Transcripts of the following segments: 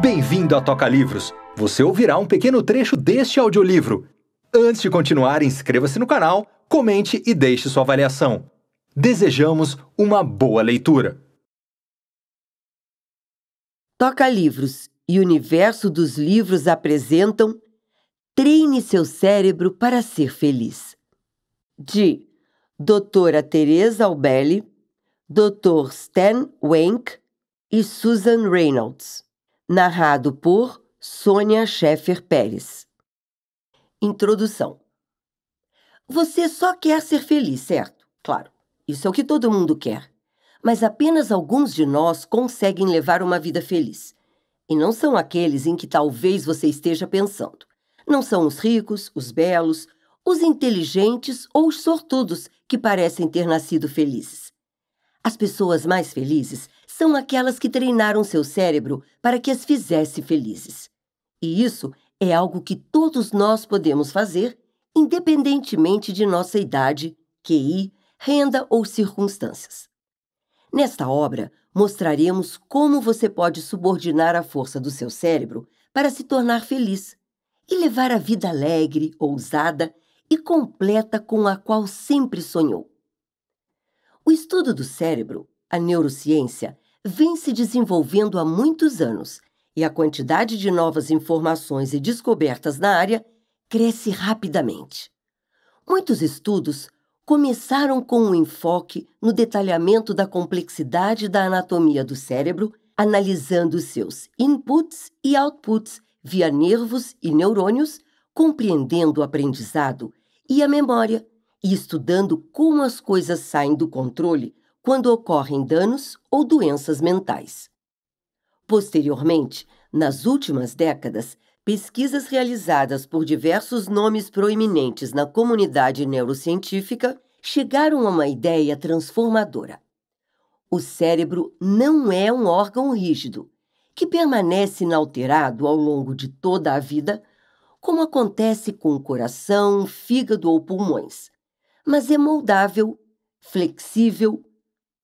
Bem-vindo à Toca Livros. Você ouvirá um pequeno trecho deste audiolivro. Antes de continuar, inscreva-se no canal, comente e deixe sua avaliação. Desejamos uma boa leitura. Toca Livros e Universo dos Livros apresentam Treine seu cérebro para ser feliz. De Doutora Teresa Albelli, Dr. Stan Wenck e Susan Reynolds narrado por Sônia Schaeffer Pérez. Introdução. Você só quer ser feliz, certo? Claro, isso é o que todo mundo quer. Mas apenas alguns de nós conseguem levar uma vida feliz. E não são aqueles em que talvez você esteja pensando. Não são os ricos, os belos, os inteligentes ou os sortudos que parecem ter nascido felizes. As pessoas mais felizes são aquelas que treinaram seu cérebro para que as fizesse felizes. E isso é algo que todos nós podemos fazer, independentemente de nossa idade, QI, renda ou circunstâncias. Nesta obra, mostraremos como você pode subordinar a força do seu cérebro para se tornar feliz e levar a vida alegre, ousada e completa com a qual sempre sonhou. O estudo do cérebro, a neurociência, vem se desenvolvendo há muitos anos e a quantidade de novas informações e descobertas na área cresce rapidamente. Muitos estudos começaram com um enfoque no detalhamento da complexidade da anatomia do cérebro, analisando seus inputs e outputs via nervos e neurônios, compreendendo o aprendizado e a memória, e estudando como as coisas saem do controle quando ocorrem danos ou doenças mentais. Posteriormente, nas últimas décadas, pesquisas realizadas por diversos nomes proeminentes na comunidade neurocientífica chegaram a uma ideia transformadora. O cérebro não é um órgão rígido, que permanece inalterado ao longo de toda a vida, como acontece com o coração, fígado ou pulmões, mas é moldável, flexível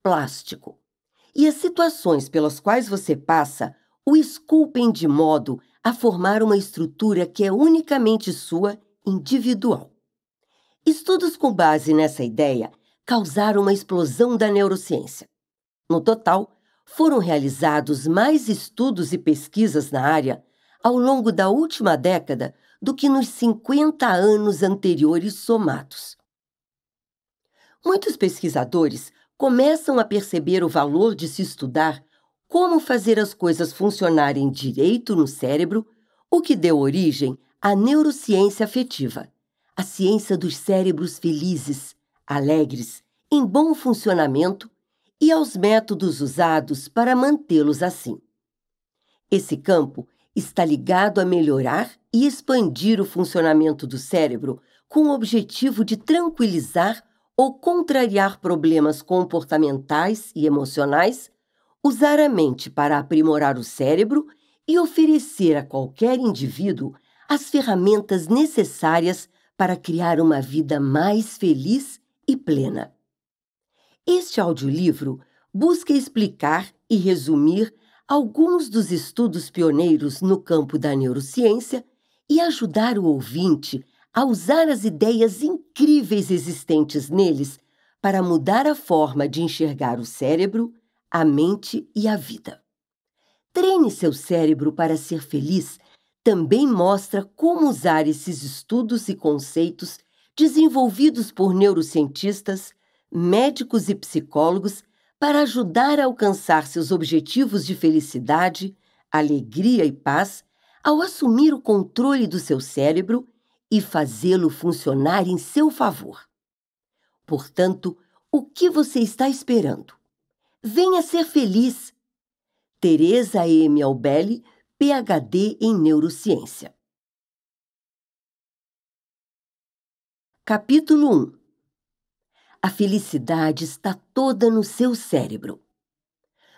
plástico. E as situações pelas quais você passa o esculpem de modo a formar uma estrutura que é unicamente sua, individual. Estudos com base nessa ideia causaram uma explosão da neurociência. No total, foram realizados mais estudos e pesquisas na área ao longo da última década do que nos 50 anos anteriores somados. Muitos pesquisadores começam a perceber o valor de se estudar como fazer as coisas funcionarem direito no cérebro, o que deu origem à neurociência afetiva, a ciência dos cérebros felizes, alegres, em bom funcionamento e aos métodos usados para mantê-los assim. Esse campo está ligado a melhorar e expandir o funcionamento do cérebro com o objetivo de tranquilizar ou contrariar problemas comportamentais e emocionais, usar a mente para aprimorar o cérebro e oferecer a qualquer indivíduo as ferramentas necessárias para criar uma vida mais feliz e plena. Este audiolivro busca explicar e resumir alguns dos estudos pioneiros no campo da neurociência e ajudar o ouvinte a usar as ideias incríveis existentes neles para mudar a forma de enxergar o cérebro, a mente e a vida. Treine seu cérebro para ser feliz também mostra como usar esses estudos e conceitos desenvolvidos por neurocientistas, médicos e psicólogos para ajudar a alcançar seus objetivos de felicidade, alegria e paz ao assumir o controle do seu cérebro e fazê-lo funcionar em seu favor. Portanto, o que você está esperando? Venha ser feliz. Teresa M. Albelli, PhD em Neurociência. Capítulo 1 A felicidade está toda no seu cérebro.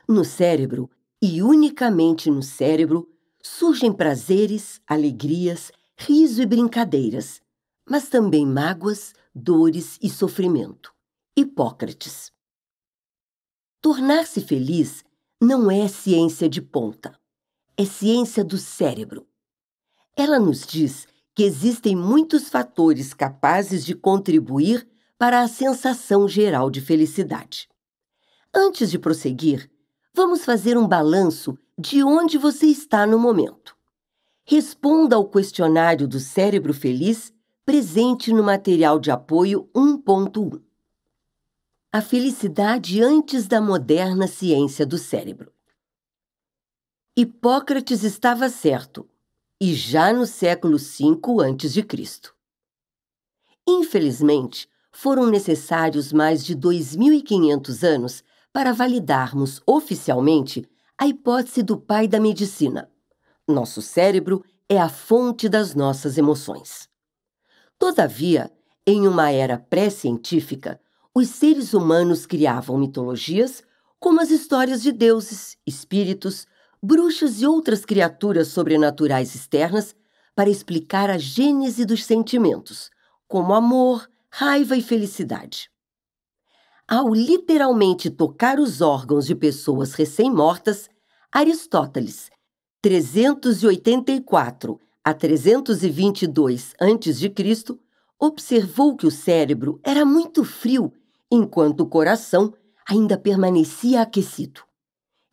No cérebro, e unicamente no cérebro, surgem prazeres, alegrias, riso e brincadeiras, mas também mágoas, dores e sofrimento. Hipócrates. Tornar-se feliz não é ciência de ponta, é ciência do cérebro. Ela nos diz que existem muitos fatores capazes de contribuir para a sensação geral de felicidade. Antes de prosseguir, vamos fazer um balanço de onde você está no momento. Responda ao questionário do Cérebro Feliz presente no material de apoio 1.1. A felicidade antes da moderna ciência do cérebro. Hipócrates estava certo, e já no século V a.C. Infelizmente, foram necessários mais de 2.500 anos para validarmos oficialmente a hipótese do pai da medicina, nosso cérebro é a fonte das nossas emoções. Todavia, em uma era pré-científica, os seres humanos criavam mitologias como as histórias de deuses, espíritos, bruxas e outras criaturas sobrenaturais externas para explicar a gênese dos sentimentos, como amor, raiva e felicidade. Ao literalmente tocar os órgãos de pessoas recém-mortas, Aristóteles 384 a 322 a.C., observou que o cérebro era muito frio, enquanto o coração ainda permanecia aquecido.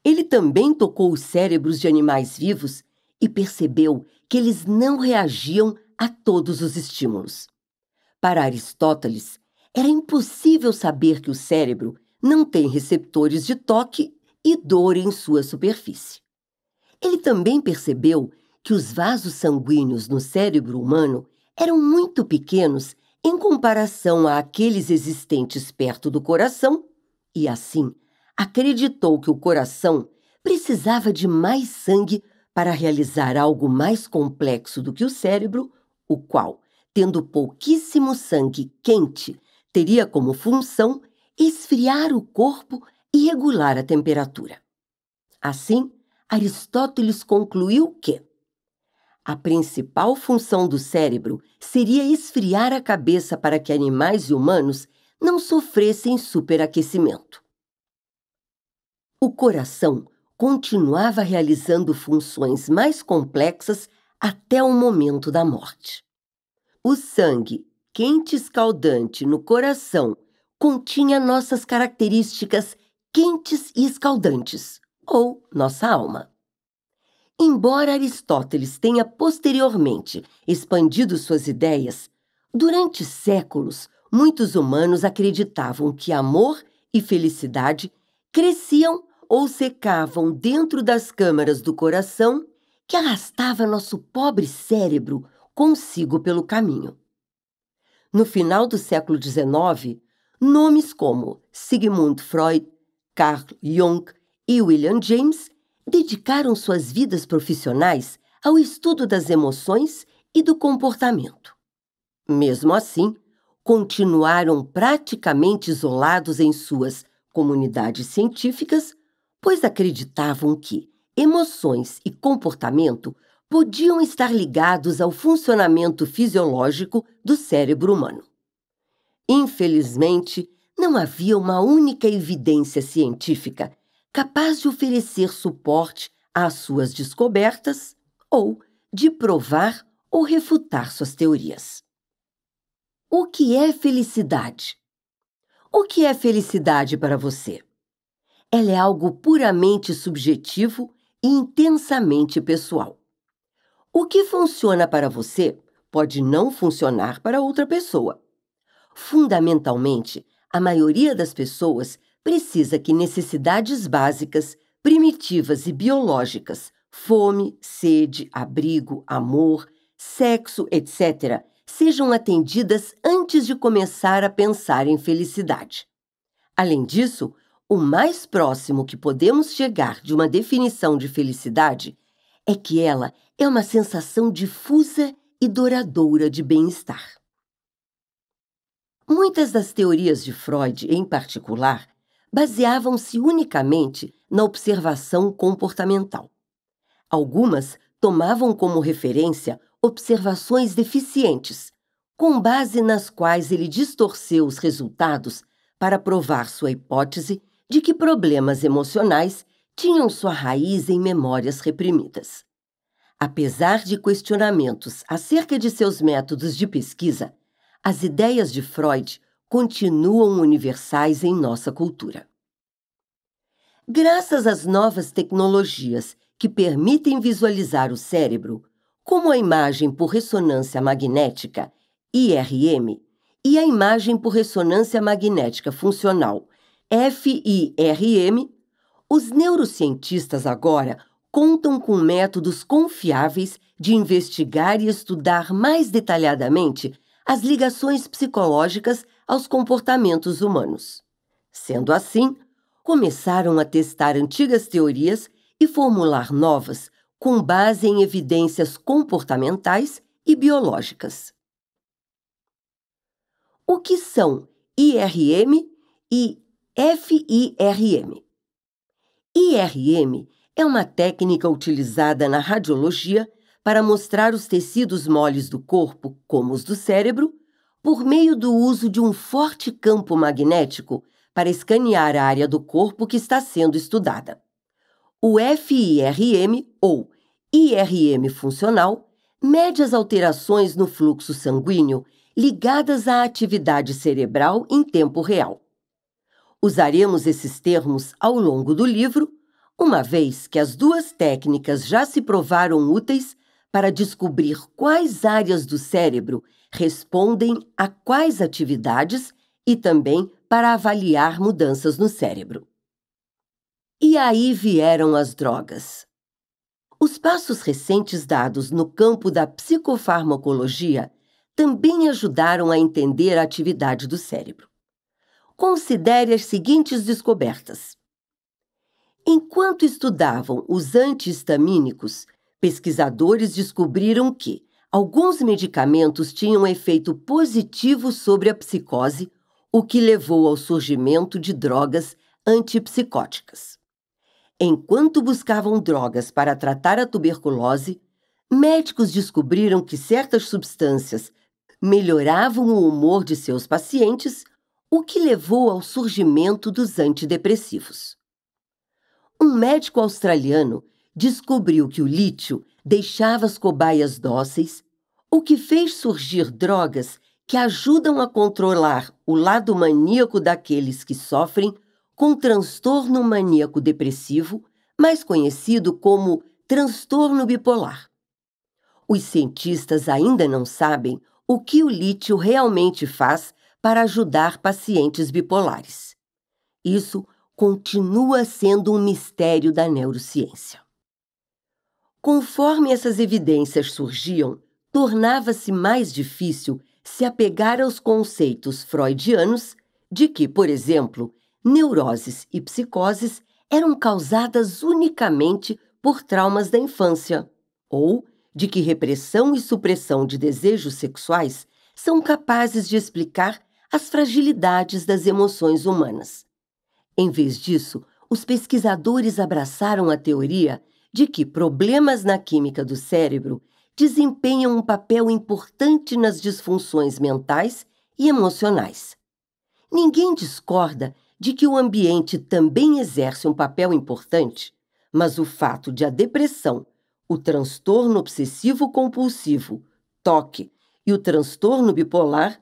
Ele também tocou os cérebros de animais vivos e percebeu que eles não reagiam a todos os estímulos. Para Aristóteles, era impossível saber que o cérebro não tem receptores de toque e dor em sua superfície. Ele também percebeu que os vasos sanguíneos no cérebro humano eram muito pequenos em comparação àqueles existentes perto do coração, e assim acreditou que o coração precisava de mais sangue para realizar algo mais complexo do que o cérebro, o qual, tendo pouquíssimo sangue quente, teria como função esfriar o corpo e regular a temperatura. Assim, Aristóteles concluiu que a principal função do cérebro seria esfriar a cabeça para que animais e humanos não sofressem superaquecimento. O coração continuava realizando funções mais complexas até o momento da morte. O sangue, quente e escaldante no coração, continha nossas características quentes e escaldantes ou nossa alma. Embora Aristóteles tenha posteriormente expandido suas ideias, durante séculos muitos humanos acreditavam que amor e felicidade cresciam ou secavam dentro das câmaras do coração que arrastava nosso pobre cérebro consigo pelo caminho. No final do século XIX, nomes como Sigmund Freud, Carl Jung e William James dedicaram suas vidas profissionais ao estudo das emoções e do comportamento. Mesmo assim, continuaram praticamente isolados em suas comunidades científicas, pois acreditavam que emoções e comportamento podiam estar ligados ao funcionamento fisiológico do cérebro humano. Infelizmente, não havia uma única evidência científica capaz de oferecer suporte às suas descobertas ou de provar ou refutar suas teorias. O que é felicidade? O que é felicidade para você? Ela é algo puramente subjetivo e intensamente pessoal. O que funciona para você pode não funcionar para outra pessoa. Fundamentalmente, a maioria das pessoas precisa que necessidades básicas, primitivas e biológicas, fome, sede, abrigo, amor, sexo, etc., sejam atendidas antes de começar a pensar em felicidade. Além disso, o mais próximo que podemos chegar de uma definição de felicidade é que ela é uma sensação difusa e douradoura de bem-estar. Muitas das teorias de Freud, em particular, baseavam-se unicamente na observação comportamental. Algumas tomavam como referência observações deficientes, com base nas quais ele distorceu os resultados para provar sua hipótese de que problemas emocionais tinham sua raiz em memórias reprimidas. Apesar de questionamentos acerca de seus métodos de pesquisa, as ideias de Freud continuam universais em nossa cultura. Graças às novas tecnologias que permitem visualizar o cérebro, como a imagem por ressonância magnética, IRM, e a imagem por ressonância magnética funcional, FIRM, os neurocientistas agora contam com métodos confiáveis de investigar e estudar mais detalhadamente as ligações psicológicas aos comportamentos humanos. Sendo assim, começaram a testar antigas teorias e formular novas com base em evidências comportamentais e biológicas. O que são IRM e FIRM? IRM é uma técnica utilizada na radiologia para mostrar os tecidos moles do corpo, como os do cérebro, por meio do uso de um forte campo magnético para escanear a área do corpo que está sendo estudada. O FIRM, ou IRM funcional, mede as alterações no fluxo sanguíneo ligadas à atividade cerebral em tempo real. Usaremos esses termos ao longo do livro, uma vez que as duas técnicas já se provaram úteis para descobrir quais áreas do cérebro respondem a quais atividades e também para avaliar mudanças no cérebro. E aí vieram as drogas. Os passos recentes dados no campo da psicofarmacologia também ajudaram a entender a atividade do cérebro. Considere as seguintes descobertas. Enquanto estudavam os antihistamínicos, pesquisadores descobriram que Alguns medicamentos tinham efeito positivo sobre a psicose, o que levou ao surgimento de drogas antipsicóticas. Enquanto buscavam drogas para tratar a tuberculose, médicos descobriram que certas substâncias melhoravam o humor de seus pacientes, o que levou ao surgimento dos antidepressivos. Um médico australiano descobriu que o lítio deixava as cobaias dóceis o que fez surgir drogas que ajudam a controlar o lado maníaco daqueles que sofrem com transtorno maníaco depressivo, mais conhecido como transtorno bipolar. Os cientistas ainda não sabem o que o lítio realmente faz para ajudar pacientes bipolares. Isso continua sendo um mistério da neurociência. Conforme essas evidências surgiam, tornava-se mais difícil se apegar aos conceitos freudianos de que, por exemplo, neuroses e psicoses eram causadas unicamente por traumas da infância, ou de que repressão e supressão de desejos sexuais são capazes de explicar as fragilidades das emoções humanas. Em vez disso, os pesquisadores abraçaram a teoria de que problemas na química do cérebro desempenham um papel importante nas disfunções mentais e emocionais. Ninguém discorda de que o ambiente também exerce um papel importante, mas o fato de a depressão, o transtorno obsessivo-compulsivo, TOC, e o transtorno bipolar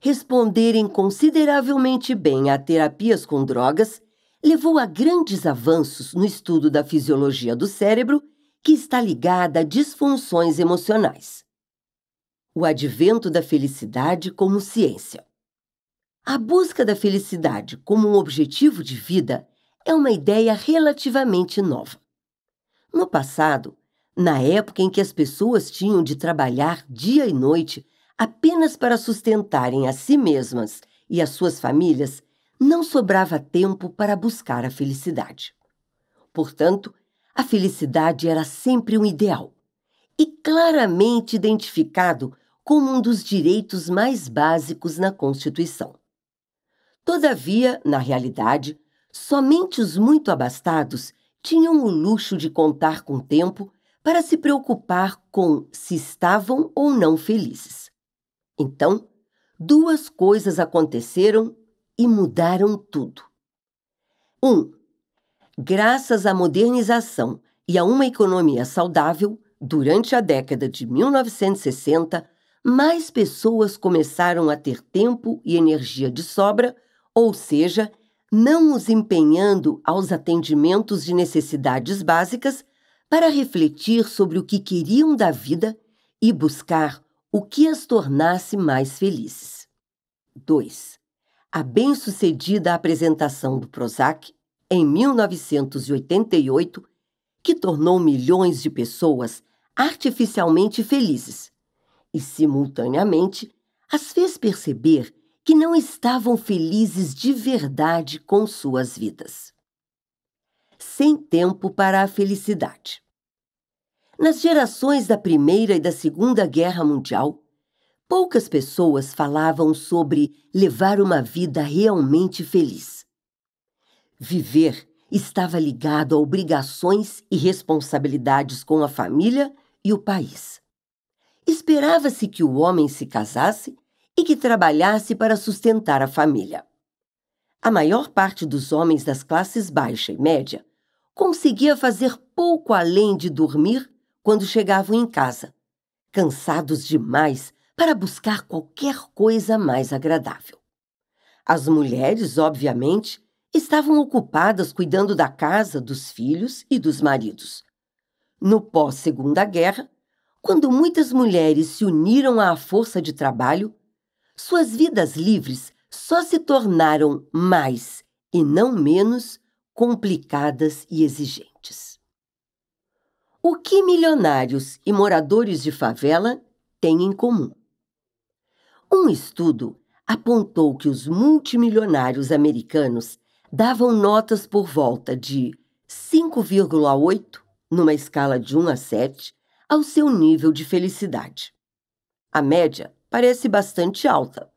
responderem consideravelmente bem a terapias com drogas levou a grandes avanços no estudo da fisiologia do cérebro que está ligada a disfunções emocionais. O advento da felicidade como ciência. A busca da felicidade como um objetivo de vida é uma ideia relativamente nova. No passado, na época em que as pessoas tinham de trabalhar dia e noite apenas para sustentarem a si mesmas e as suas famílias, não sobrava tempo para buscar a felicidade. Portanto, a felicidade era sempre um ideal e claramente identificado como um dos direitos mais básicos na Constituição. Todavia, na realidade, somente os muito abastados tinham o luxo de contar com tempo para se preocupar com se estavam ou não felizes. Então, duas coisas aconteceram e mudaram tudo. Um, Graças à modernização e a uma economia saudável, durante a década de 1960, mais pessoas começaram a ter tempo e energia de sobra, ou seja, não os empenhando aos atendimentos de necessidades básicas para refletir sobre o que queriam da vida e buscar o que as tornasse mais felizes. 2. A bem-sucedida apresentação do Prozac em 1988 que tornou milhões de pessoas artificialmente felizes e, simultaneamente, as fez perceber que não estavam felizes de verdade com suas vidas. Sem tempo para a felicidade. Nas gerações da Primeira e da Segunda Guerra Mundial, poucas pessoas falavam sobre levar uma vida realmente feliz. Viver estava ligado a obrigações e responsabilidades com a família e o país. Esperava-se que o homem se casasse e que trabalhasse para sustentar a família. A maior parte dos homens das classes baixa e média conseguia fazer pouco além de dormir quando chegavam em casa, cansados demais para buscar qualquer coisa mais agradável. As mulheres, obviamente, estavam ocupadas cuidando da casa, dos filhos e dos maridos. No pós-Segunda Guerra, quando muitas mulheres se uniram à força de trabalho, suas vidas livres só se tornaram mais e não menos complicadas e exigentes. O que milionários e moradores de favela têm em comum? Um estudo apontou que os multimilionários americanos davam notas por volta de 5,8, numa escala de 1 a 7, ao seu nível de felicidade. A média parece bastante alta,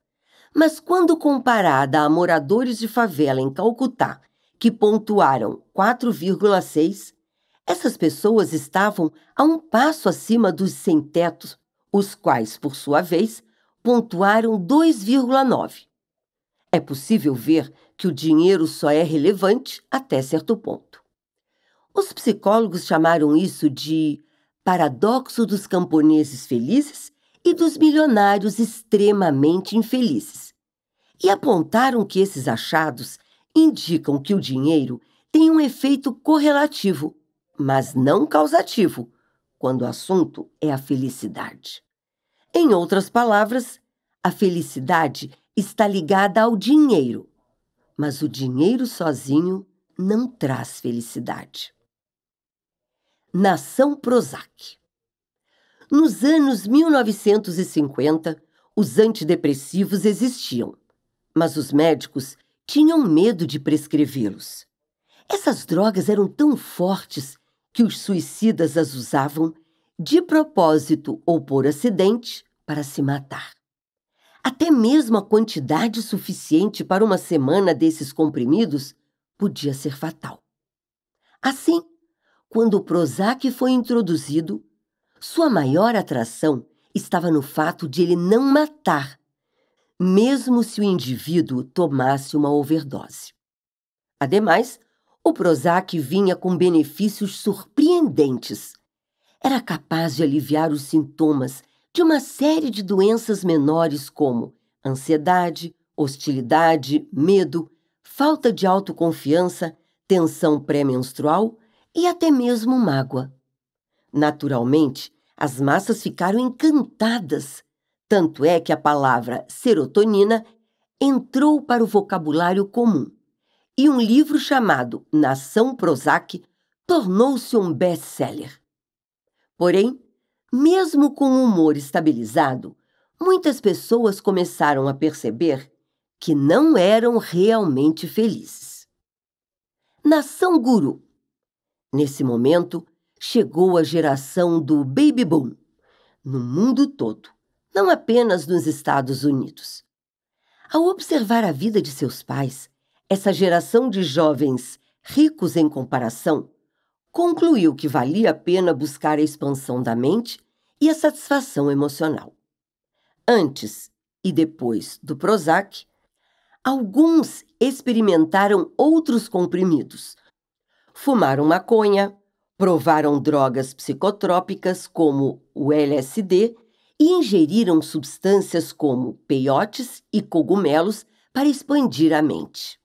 mas quando comparada a moradores de favela em Calcutá, que pontuaram 4,6, essas pessoas estavam a um passo acima dos sem-tetos, os quais, por sua vez, pontuaram 2,9. É possível ver que o dinheiro só é relevante até certo ponto. Os psicólogos chamaram isso de paradoxo dos camponeses felizes e dos milionários extremamente infelizes. E apontaram que esses achados indicam que o dinheiro tem um efeito correlativo, mas não causativo, quando o assunto é a felicidade. Em outras palavras, a felicidade está ligada ao dinheiro, mas o dinheiro sozinho não traz felicidade. Nação Prozac Nos anos 1950, os antidepressivos existiam, mas os médicos tinham medo de prescrevê-los. Essas drogas eram tão fortes que os suicidas as usavam de propósito ou por acidente para se matar. Até mesmo a quantidade suficiente para uma semana desses comprimidos podia ser fatal. Assim, quando o Prozac foi introduzido, sua maior atração estava no fato de ele não matar, mesmo se o indivíduo tomasse uma overdose. Ademais, o Prozac vinha com benefícios surpreendentes. Era capaz de aliviar os sintomas de uma série de doenças menores como ansiedade, hostilidade, medo, falta de autoconfiança, tensão pré-menstrual e até mesmo mágoa. Naturalmente, as massas ficaram encantadas, tanto é que a palavra serotonina entrou para o vocabulário comum. E um livro chamado Nação Prozac tornou-se um best-seller. Porém, mesmo com o humor estabilizado, muitas pessoas começaram a perceber que não eram realmente felizes. Nação Guru. Nesse momento, chegou a geração do baby boom no mundo todo, não apenas nos Estados Unidos. Ao observar a vida de seus pais, essa geração de jovens ricos em comparação concluiu que valia a pena buscar a expansão da mente e a satisfação emocional. Antes e depois do Prozac, alguns experimentaram outros comprimidos, fumaram maconha, provaram drogas psicotrópicas como o LSD e ingeriram substâncias como peiotes e cogumelos para expandir a mente.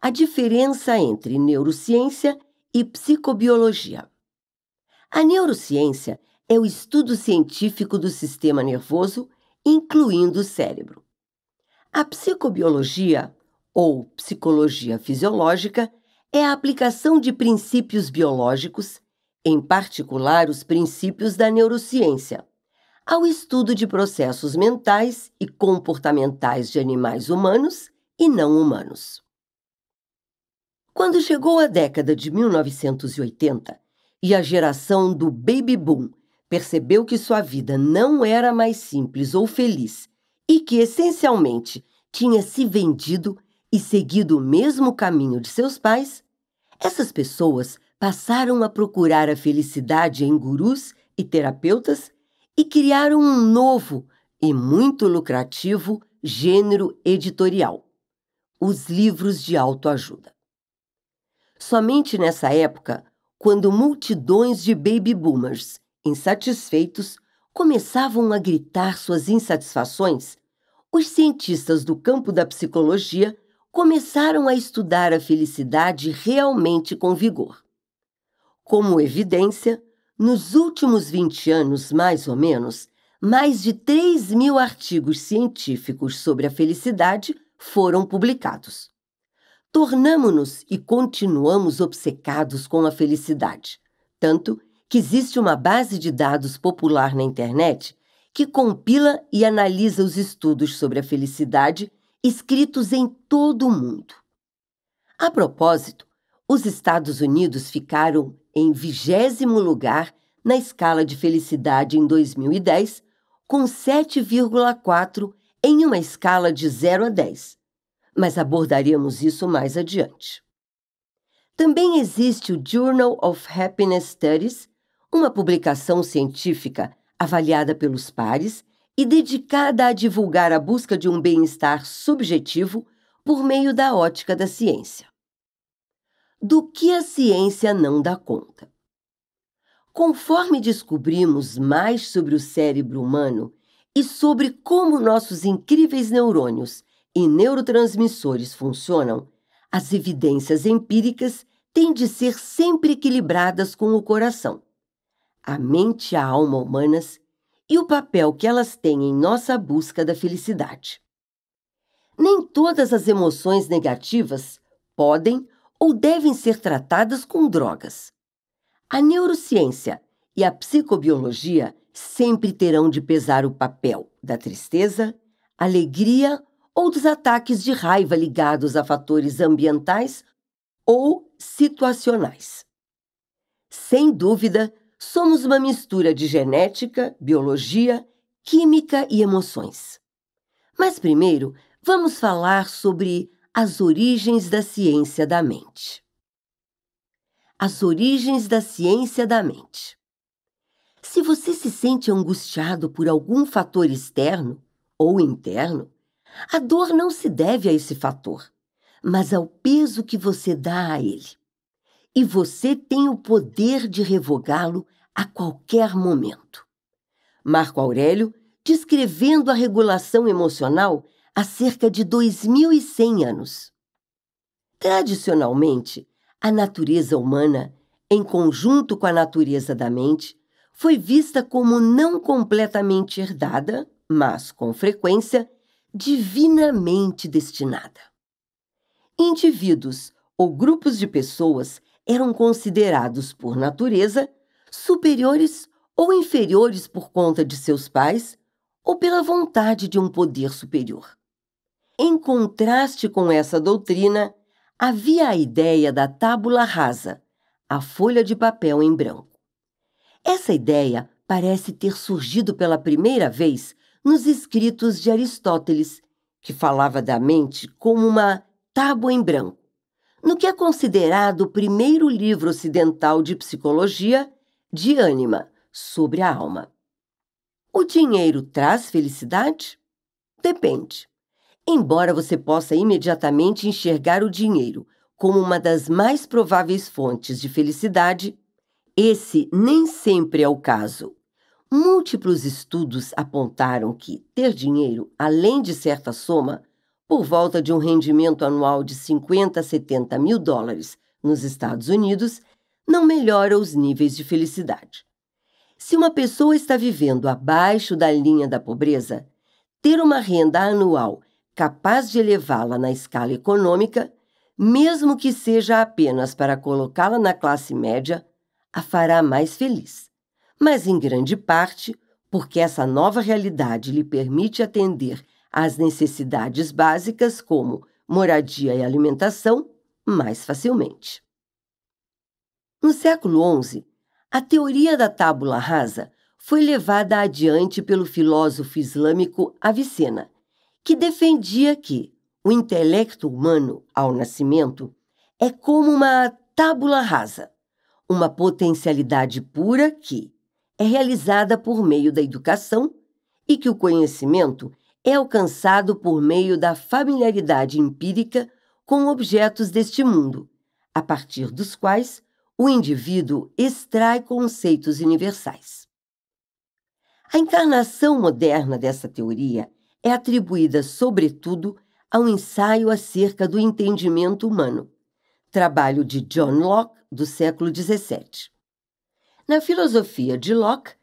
A diferença entre neurociência e psicobiologia. A neurociência é o estudo científico do sistema nervoso, incluindo o cérebro. A psicobiologia, ou psicologia fisiológica, é a aplicação de princípios biológicos, em particular os princípios da neurociência, ao estudo de processos mentais e comportamentais de animais humanos e não humanos. Quando chegou a década de 1980, e a geração do baby boom percebeu que sua vida não era mais simples ou feliz e que, essencialmente, tinha se vendido e seguido o mesmo caminho de seus pais, essas pessoas passaram a procurar a felicidade em gurus e terapeutas e criaram um novo e muito lucrativo gênero editorial: os livros de autoajuda. Somente nessa época, quando multidões de baby boomers, insatisfeitos, começavam a gritar suas insatisfações, os cientistas do campo da psicologia começaram a estudar a felicidade realmente com vigor. Como evidência, nos últimos 20 anos, mais ou menos, mais de 3 mil artigos científicos sobre a felicidade foram publicados tornamo-nos e continuamos obcecados com a felicidade, tanto que existe uma base de dados popular na internet que compila e analisa os estudos sobre a felicidade escritos em todo o mundo. A propósito, os Estados Unidos ficaram em vigésimo lugar na escala de felicidade em 2010, com 7,4 em uma escala de 0 a 10 mas abordaremos isso mais adiante. Também existe o Journal of Happiness Studies, uma publicação científica avaliada pelos pares e dedicada a divulgar a busca de um bem-estar subjetivo por meio da ótica da ciência. Do que a ciência não dá conta? Conforme descobrimos mais sobre o cérebro humano e sobre como nossos incríveis neurônios e neurotransmissores funcionam, as evidências empíricas têm de ser sempre equilibradas com o coração. A mente e a alma humanas e o papel que elas têm em nossa busca da felicidade. Nem todas as emoções negativas podem ou devem ser tratadas com drogas. A neurociência e a psicobiologia sempre terão de pesar o papel da tristeza, alegria ou dos ataques de raiva ligados a fatores ambientais ou situacionais. Sem dúvida, somos uma mistura de genética, biologia, química e emoções. Mas primeiro, vamos falar sobre as origens da ciência da mente. As origens da ciência da mente. Se você se sente angustiado por algum fator externo ou interno, a dor não se deve a esse fator, mas ao peso que você dá a ele. E você tem o poder de revogá-lo a qualquer momento. Marco Aurélio, descrevendo a regulação emocional há cerca de 2100 anos. Tradicionalmente, a natureza humana, em conjunto com a natureza da mente, foi vista como não completamente herdada, mas, com frequência, divinamente destinada. Indivíduos ou grupos de pessoas eram considerados, por natureza, superiores ou inferiores por conta de seus pais ou pela vontade de um poder superior. Em contraste com essa doutrina, havia a ideia da tábula rasa, a folha de papel em branco. Essa ideia parece ter surgido pela primeira vez nos escritos de Aristóteles, que falava da mente como uma tábua em branco. No que é considerado o primeiro livro ocidental de psicologia, De Anima, sobre a alma. O dinheiro traz felicidade? Depende. Embora você possa imediatamente enxergar o dinheiro como uma das mais prováveis fontes de felicidade, esse nem sempre é o caso. Múltiplos estudos apontaram que ter dinheiro, além de certa soma, por volta de um rendimento anual de 50 a 70 mil dólares nos Estados Unidos, não melhora os níveis de felicidade. Se uma pessoa está vivendo abaixo da linha da pobreza, ter uma renda anual capaz de elevá-la na escala econômica, mesmo que seja apenas para colocá-la na classe média, a fará mais feliz mas em grande parte porque essa nova realidade lhe permite atender às necessidades básicas como moradia e alimentação mais facilmente. No século XI, a teoria da tábula rasa foi levada adiante pelo filósofo islâmico Avicena, que defendia que o intelecto humano, ao nascimento, é como uma tábula rasa, uma potencialidade pura que, é realizada por meio da educação e que o conhecimento é alcançado por meio da familiaridade empírica com objetos deste mundo, a partir dos quais o indivíduo extrai conceitos universais. A encarnação moderna dessa teoria é atribuída, sobretudo, ao ensaio acerca do entendimento humano, trabalho de John Locke do século XVII. Na filosofia de Locke,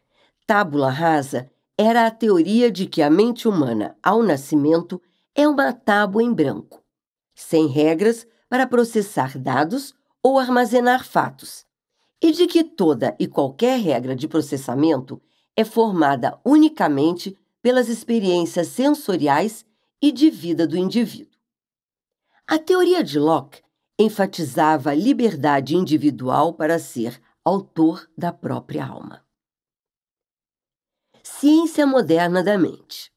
tábula rasa era a teoria de que a mente humana, ao nascimento, é uma tábua em branco, sem regras para processar dados ou armazenar fatos, e de que toda e qualquer regra de processamento é formada unicamente pelas experiências sensoriais e de vida do indivíduo. A teoria de Locke enfatizava a liberdade individual para ser autor da própria alma. Ciência moderna da mente.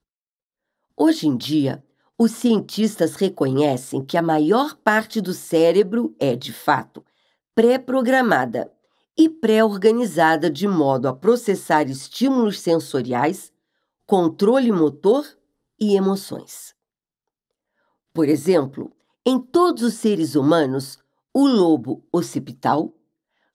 Hoje em dia, os cientistas reconhecem que a maior parte do cérebro é, de fato, pré-programada e pré-organizada de modo a processar estímulos sensoriais, controle motor e emoções. Por exemplo, em todos os seres humanos, o lobo occipital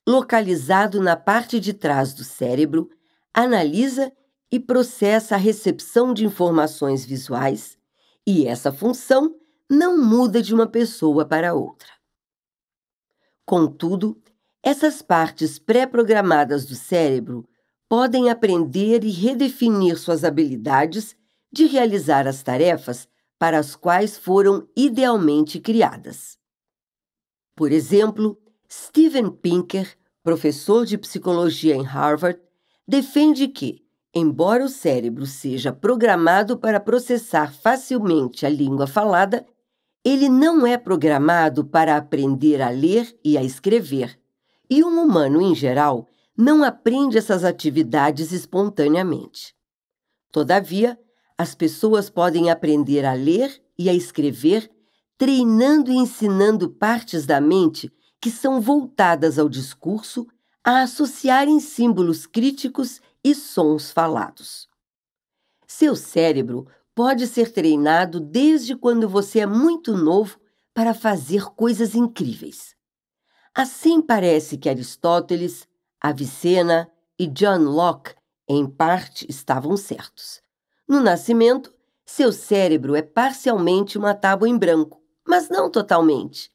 localizado na parte de trás do cérebro, analisa e processa a recepção de informações visuais, e essa função não muda de uma pessoa para outra. Contudo, essas partes pré-programadas do cérebro podem aprender e redefinir suas habilidades de realizar as tarefas para as quais foram idealmente criadas. Por exemplo, Steven Pinker, professor de psicologia em Harvard, defende que, embora o cérebro seja programado para processar facilmente a língua falada, ele não é programado para aprender a ler e a escrever. E um humano, em geral, não aprende essas atividades espontaneamente. Todavia, as pessoas podem aprender a ler e a escrever treinando e ensinando partes da mente que são voltadas ao discurso a associarem símbolos críticos e sons falados. Seu cérebro pode ser treinado desde quando você é muito novo para fazer coisas incríveis. Assim parece que Aristóteles, Avicena e John Locke, em parte, estavam certos. No nascimento, seu cérebro é parcialmente uma tábua em branco, mas não totalmente.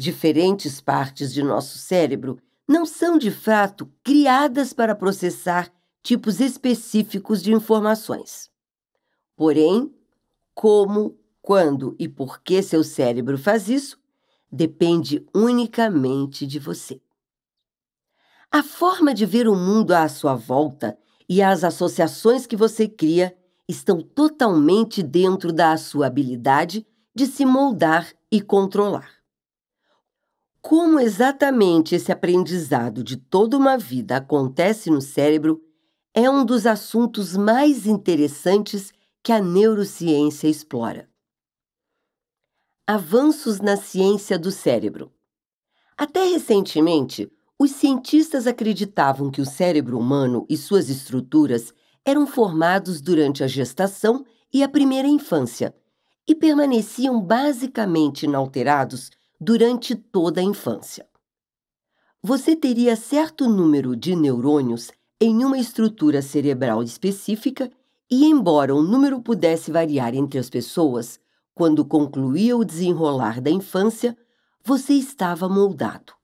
Diferentes partes de nosso cérebro não são de fato criadas para processar tipos específicos de informações. Porém, como, quando e por que seu cérebro faz isso depende unicamente de você. A forma de ver o mundo à sua volta e as associações que você cria estão totalmente dentro da sua habilidade de se moldar e controlar. Como exatamente esse aprendizado de toda uma vida acontece no cérebro é um dos assuntos mais interessantes que a neurociência explora. Avanços na ciência do cérebro. Até recentemente, os cientistas acreditavam que o cérebro humano e suas estruturas eram formados durante a gestação e a primeira infância e permaneciam basicamente inalterados durante toda a infância. Você teria certo número de neurônios em uma estrutura cerebral específica, e embora o número pudesse variar entre as pessoas, quando concluía o desenrolar da infância, você estava moldado.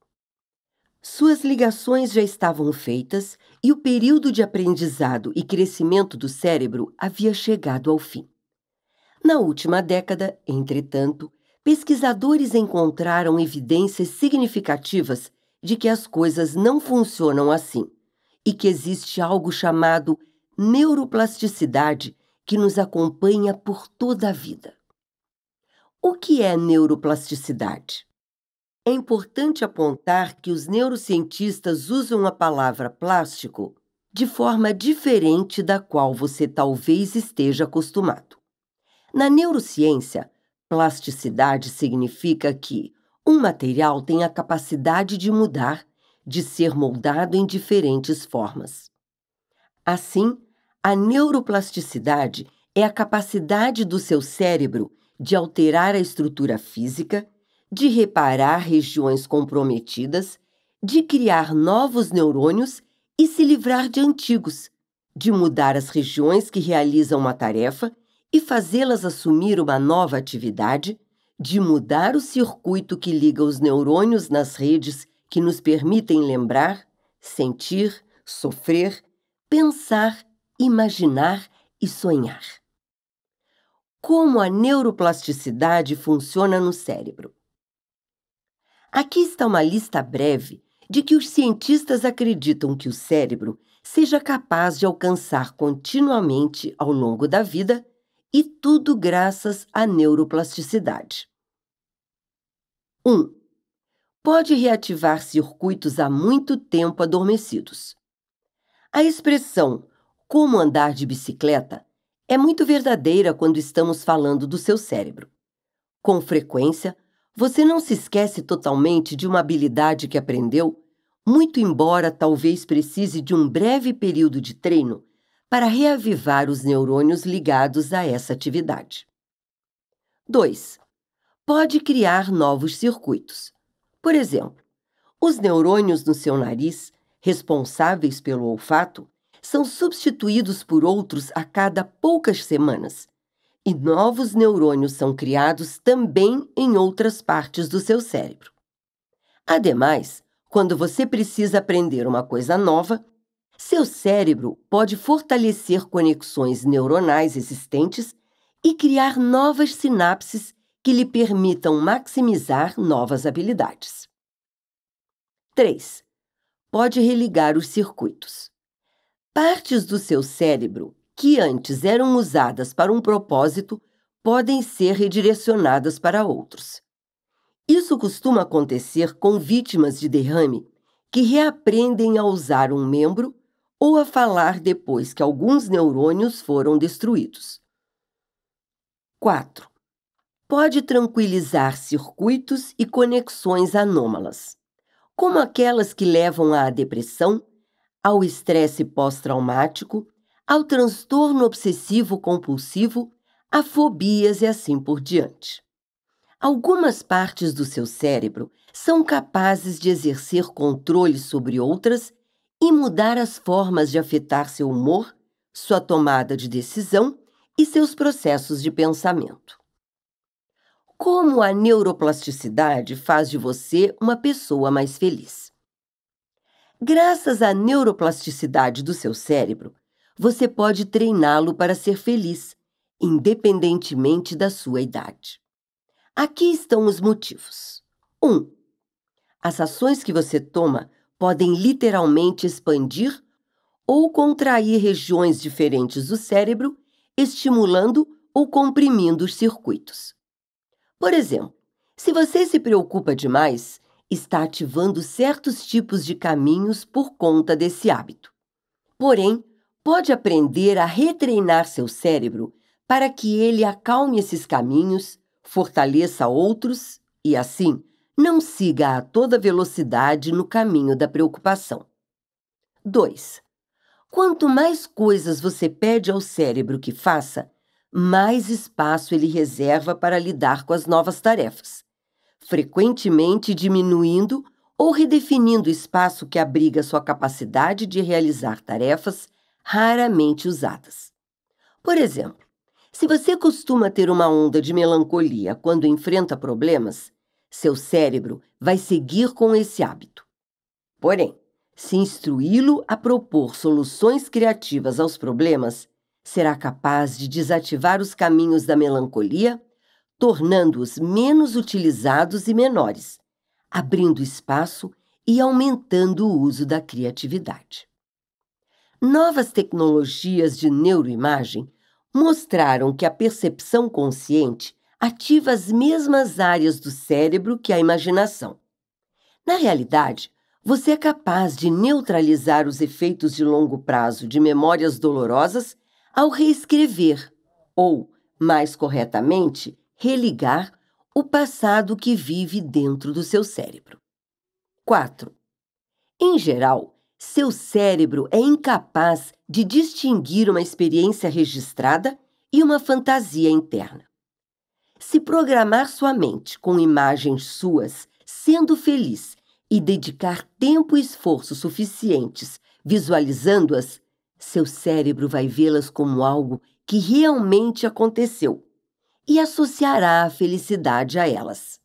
Suas ligações já estavam feitas e o período de aprendizado e crescimento do cérebro havia chegado ao fim. Na última década, entretanto, pesquisadores encontraram evidências significativas de que as coisas não funcionam assim e que existe algo chamado neuroplasticidade que nos acompanha por toda a vida. O que é neuroplasticidade? É importante apontar que os neurocientistas usam a palavra plástico de forma diferente da qual você talvez esteja acostumado. Na neurociência, Plasticidade significa que um material tem a capacidade de mudar, de ser moldado em diferentes formas. Assim, a neuroplasticidade é a capacidade do seu cérebro de alterar a estrutura física, de reparar regiões comprometidas, de criar novos neurônios e se livrar de antigos, de mudar as regiões que realizam uma tarefa e fazê-las assumir uma nova atividade de mudar o circuito que liga os neurônios nas redes que nos permitem lembrar, sentir, sofrer, pensar, imaginar e sonhar. Como a neuroplasticidade funciona no cérebro. Aqui está uma lista breve de que os cientistas acreditam que o cérebro seja capaz de alcançar continuamente ao longo da vida e tudo graças à neuroplasticidade. 1. Um, pode reativar circuitos há muito tempo adormecidos. A expressão como andar de bicicleta é muito verdadeira quando estamos falando do seu cérebro. Com frequência, você não se esquece totalmente de uma habilidade que aprendeu, muito embora talvez precise de um breve período de treino para reavivar os neurônios ligados a essa atividade. 2. Pode criar novos circuitos. Por exemplo, os neurônios no seu nariz, responsáveis pelo olfato, são substituídos por outros a cada poucas semanas, e novos neurônios são criados também em outras partes do seu cérebro. Ademais, quando você precisa aprender uma coisa nova, seu cérebro pode fortalecer conexões neuronais existentes e criar novas sinapses que lhe permitam maximizar novas habilidades. 3. Pode religar os circuitos. Partes do seu cérebro que antes eram usadas para um propósito podem ser redirecionadas para outros. Isso costuma acontecer com vítimas de derrame que reaprendem a usar um membro ou a falar depois que alguns neurônios foram destruídos. 4. Pode tranquilizar circuitos e conexões anômalas, como aquelas que levam à depressão, ao estresse pós-traumático, ao transtorno obsessivo-compulsivo, a fobias e assim por diante. Algumas partes do seu cérebro são capazes de exercer controle sobre outras e mudar as formas de afetar seu humor, sua tomada de decisão e seus processos de pensamento. Como a neuroplasticidade faz de você uma pessoa mais feliz? Graças à neuroplasticidade do seu cérebro, você pode treiná-lo para ser feliz, independentemente da sua idade. Aqui estão os motivos. 1. Um, as ações que você toma podem literalmente expandir ou contrair regiões diferentes do cérebro, estimulando ou comprimindo os circuitos. Por exemplo, se você se preocupa demais, está ativando certos tipos de caminhos por conta desse hábito. Porém, pode aprender a retreinar seu cérebro para que ele acalme esses caminhos, fortaleça outros e, assim, não siga a toda velocidade no caminho da preocupação. 2. Quanto mais coisas você pede ao cérebro que faça, mais espaço ele reserva para lidar com as novas tarefas, frequentemente diminuindo ou redefinindo o espaço que abriga sua capacidade de realizar tarefas raramente usadas. Por exemplo, se você costuma ter uma onda de melancolia quando enfrenta problemas, seu cérebro vai seguir com esse hábito. Porém, se instruí-lo a propor soluções criativas aos problemas, será capaz de desativar os caminhos da melancolia, tornando-os menos utilizados e menores, abrindo espaço e aumentando o uso da criatividade. Novas tecnologias de neuroimagem mostraram que a percepção consciente ativa as mesmas áreas do cérebro que a imaginação. Na realidade, você é capaz de neutralizar os efeitos de longo prazo de memórias dolorosas ao reescrever, ou, mais corretamente, religar o passado que vive dentro do seu cérebro. 4. Em geral, seu cérebro é incapaz de distinguir uma experiência registrada e uma fantasia interna. Se programar sua mente com imagens suas, sendo feliz, e dedicar tempo e esforço suficientes visualizando-as, seu cérebro vai vê-las como algo que realmente aconteceu e associará a felicidade a elas.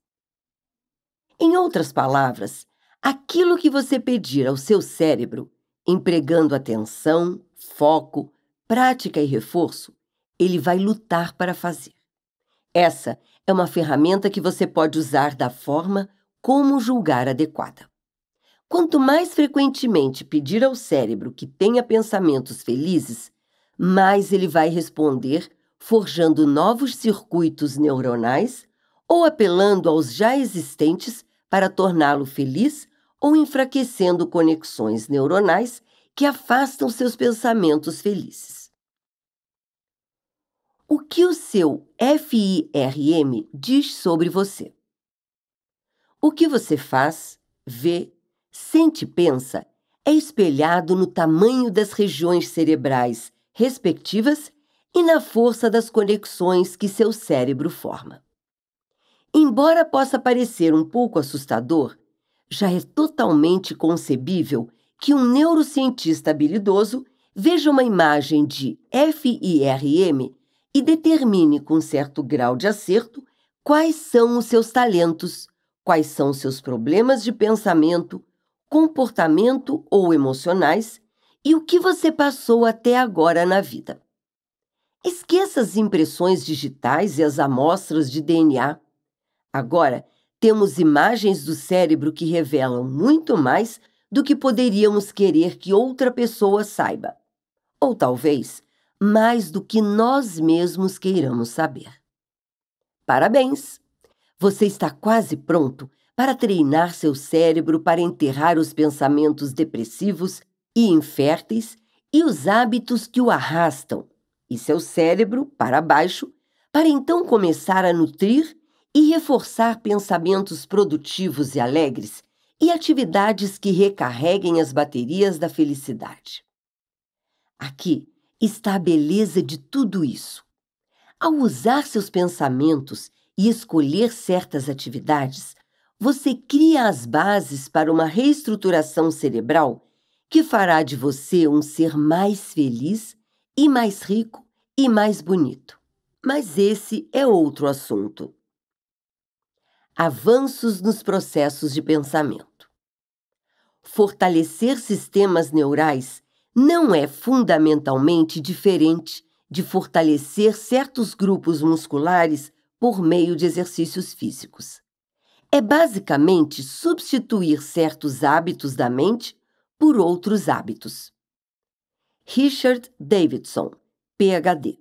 Em outras palavras, aquilo que você pedir ao seu cérebro, empregando atenção, foco, prática e reforço, ele vai lutar para fazer. Essa é uma ferramenta que você pode usar da forma como julgar adequada. Quanto mais frequentemente pedir ao cérebro que tenha pensamentos felizes, mais ele vai responder, forjando novos circuitos neuronais ou apelando aos já existentes para torná-lo feliz ou enfraquecendo conexões neuronais que afastam seus pensamentos felizes. O que o seu FIRM diz sobre você? O que você faz, vê, sente e pensa é espelhado no tamanho das regiões cerebrais respectivas e na força das conexões que seu cérebro forma. Embora possa parecer um pouco assustador, já é totalmente concebível que um neurocientista habilidoso veja uma imagem de FIRM e determine com certo grau de acerto quais são os seus talentos, quais são seus problemas de pensamento, comportamento ou emocionais e o que você passou até agora na vida. Esqueça as impressões digitais e as amostras de DNA. Agora, temos imagens do cérebro que revelam muito mais do que poderíamos querer que outra pessoa saiba. Ou talvez mais do que nós mesmos queiramos saber. Parabéns! Você está quase pronto para treinar seu cérebro para enterrar os pensamentos depressivos e inférteis e os hábitos que o arrastam, e seu cérebro para baixo, para então começar a nutrir e reforçar pensamentos produtivos e alegres e atividades que recarreguem as baterias da felicidade. Aqui está a beleza de tudo isso. Ao usar seus pensamentos e escolher certas atividades, você cria as bases para uma reestruturação cerebral que fará de você um ser mais feliz e mais rico e mais bonito. Mas esse é outro assunto. Avanços nos processos de pensamento. Fortalecer sistemas neurais não é fundamentalmente diferente de fortalecer certos grupos musculares por meio de exercícios físicos. É basicamente substituir certos hábitos da mente por outros hábitos. Richard Davidson, PhD.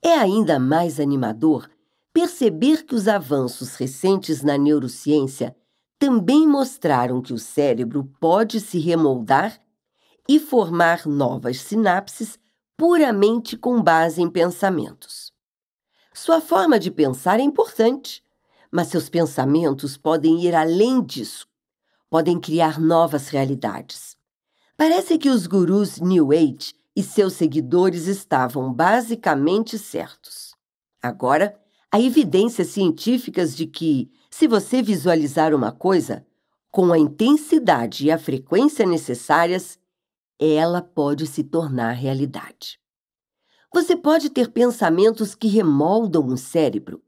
É ainda mais animador perceber que os avanços recentes na neurociência também mostraram que o cérebro pode se remoldar e formar novas sinapses puramente com base em pensamentos. Sua forma de pensar é importante, mas seus pensamentos podem ir além disso, podem criar novas realidades. Parece que os gurus New Age e seus seguidores estavam basicamente certos. Agora, há evidências científicas de que, se você visualizar uma coisa, com a intensidade e a frequência necessárias, ela pode se tornar realidade. Você pode ter pensamentos que remoldam o cérebro,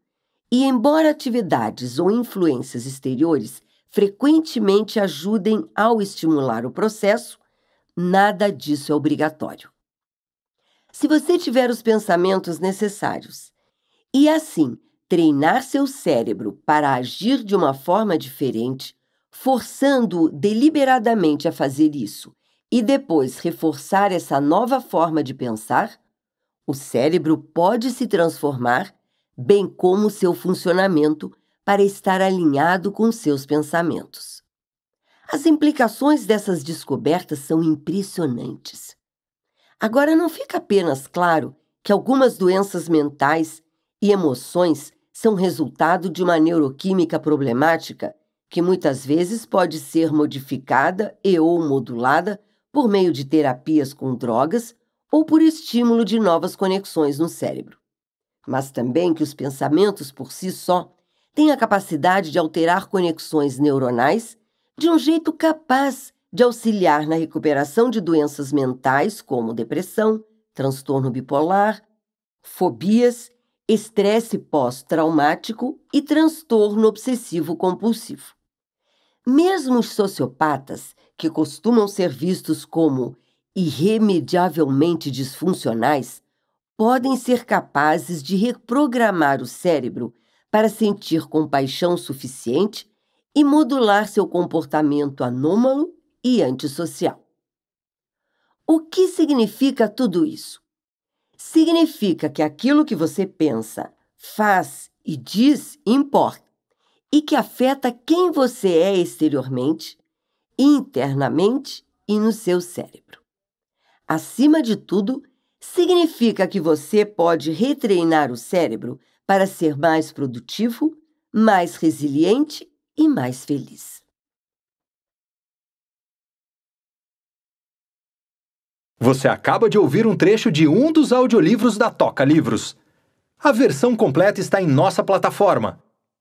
e embora atividades ou influências exteriores frequentemente ajudem ao estimular o processo, nada disso é obrigatório. Se você tiver os pensamentos necessários e assim treinar seu cérebro para agir de uma forma diferente, forçando-o deliberadamente a fazer isso e depois reforçar essa nova forma de pensar, o cérebro pode se transformar, bem como seu funcionamento, para estar alinhado com seus pensamentos. As implicações dessas descobertas são impressionantes. Agora, não fica apenas claro que algumas doenças mentais e emoções são resultado de uma neuroquímica problemática que muitas vezes pode ser modificada e ou modulada por meio de terapias com drogas ou por estímulo de novas conexões no cérebro. Mas também que os pensamentos por si só têm a capacidade de alterar conexões neuronais de um jeito capaz de auxiliar na recuperação de doenças mentais como depressão, transtorno bipolar, fobias, estresse pós-traumático e transtorno obsessivo compulsivo. Mesmo os sociopatas, que costumam ser vistos como irremediavelmente disfuncionais, podem ser capazes de reprogramar o cérebro para sentir compaixão suficiente e modular seu comportamento anômalo e antissocial. O que significa tudo isso? Significa que aquilo que você pensa, faz e diz importa e que afeta quem você é exteriormente, internamente e no seu cérebro. Acima de tudo, significa que você pode retreinar o cérebro para ser mais produtivo, mais resiliente e mais feliz. Você acaba de ouvir um trecho de um dos audiolivros da Toca Livros. A versão completa está em nossa plataforma